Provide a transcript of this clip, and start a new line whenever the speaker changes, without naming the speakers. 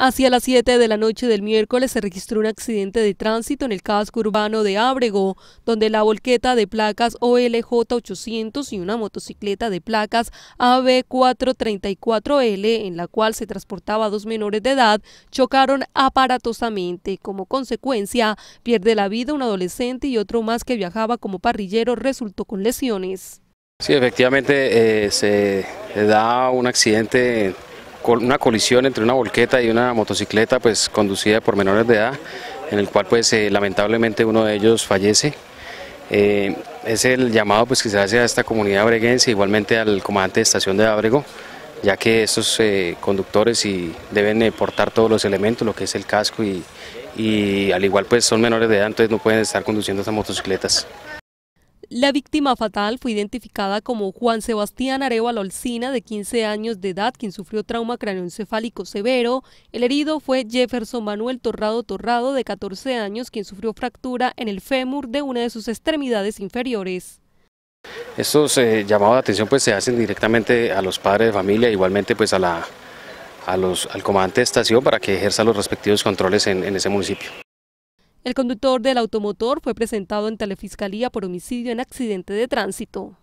Hacia las 7 de la noche del miércoles se registró un accidente de tránsito en el casco urbano de Ábrego, donde la volqueta de placas OLJ 800 y una motocicleta de placas AB 434L, en la cual se transportaba a dos menores de edad, chocaron aparatosamente. Como consecuencia, pierde la vida un adolescente y otro más que viajaba como parrillero resultó con lesiones.
Sí, efectivamente eh, se eh, da un accidente una colisión entre una volqueta y una motocicleta pues conducida por menores de edad, en el cual pues eh, lamentablemente uno de ellos fallece. Eh, es el llamado pues que se hace a esta comunidad breguense, igualmente al comandante de estación de Abrego, ya que estos eh, conductores y deben portar todos los elementos, lo que es el casco y, y al igual pues son menores de edad, entonces no pueden estar conduciendo estas motocicletas.
La víctima fatal fue identificada como Juan Sebastián Arevalo Alcina, de 15 años de edad, quien sufrió trauma craneoencefálico severo. El herido fue Jefferson Manuel Torrado Torrado, de 14 años, quien sufrió fractura en el fémur de una de sus extremidades inferiores.
Estos eh, llamados de atención pues, se hacen directamente a los padres de familia, igualmente pues, a la, a los, al comandante de estación para que ejerza los respectivos controles en ese municipio.
El conductor del automotor fue presentado en telefiscalía por homicidio en accidente de tránsito.